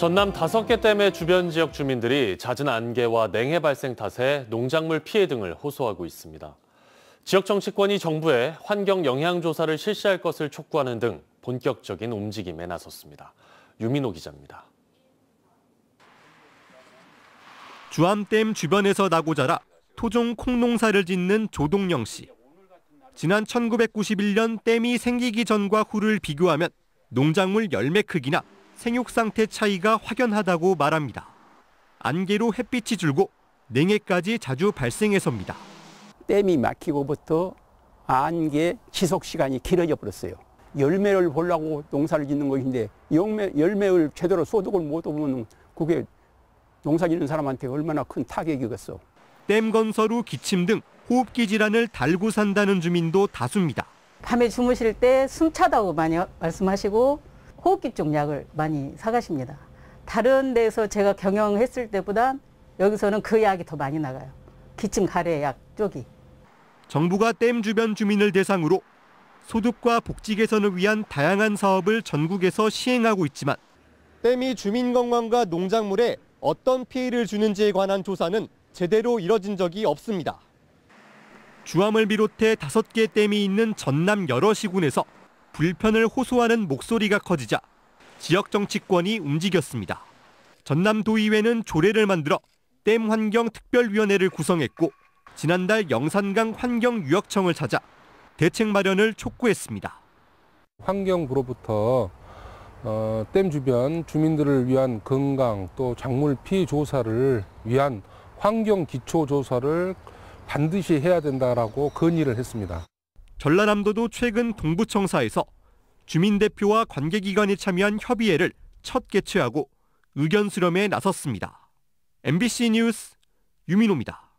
전남 다섯 개 댐의 주변 지역 주민들이 잦은 안개와 냉해 발생 탓에 농작물 피해 등을 호소하고 있습니다. 지역 정치권이 정부에 환경 영향 조사를 실시할 것을 촉구하는 등 본격적인 움직임에 나섰습니다. 유민호 기자입니다. 주암댐 주변에서 나고 자라 토종 콩농사를 짓는 조동영 씨. 지난 1991년 댐이 생기기 전과 후를 비교하면 농작물 열매 크기나 생육 상태 차이가 확연하다고 말합니다. 안개로 햇빛이 줄고 냉해까지 자주 발생해서입니다. 댐이 막히고부터 안개 지속 시간이 길어져 버렸어요. 열매를 보려고 농사를 짓는 것인데 열매, 열매를 제대로 소득을 못얻면 그게 농사 짓는 사람한테 얼마나 큰 타격이겠어. 댐 건설 후 기침 등 호흡기 질환을 달고 산다는 주민도 다수입니다. 밤에 주무실 때 숨차다고 많이 말씀하시고 호흡기 쪽 약을 많이 사가십니다. 다른 데서 제가 경영했을 때보다 여기서는 그 약이 더 많이 나가요. 기침 가래 약 쪽이. 정부가 댐 주변 주민을 대상으로 소득과 복지 개선을 위한 다양한 사업을 전국에서 시행하고 있지만 댐이 주민 건강과 농작물에 어떤 피해를 주는지에 관한 조사는 제대로 이뤄진 적이 없습니다. 주암을 비롯해 다섯 개 댐이 있는 전남 여러 시군에서 불편을 호소하는 목소리가 커지자 지역 정치권이 움직였습니다. 전남도의회는 조례를 만들어 댐 환경 특별위원회를 구성했고 지난달 영산강 환경유역청을 찾아 대책 마련을 촉구했습니다. 환경부로부터 어, 댐 주변 주민들을 위한 건강 또 작물 피해 조사를 위한 환경 기초 조사를 반드시 해야 된다라고 건의를 했습니다. 전라남도도 최근 동부청사에서 주민대표와 관계기관이 참여한 협의회를 첫 개최하고 의견 수렴에 나섰습니다. MBC 뉴스 유민호입니다.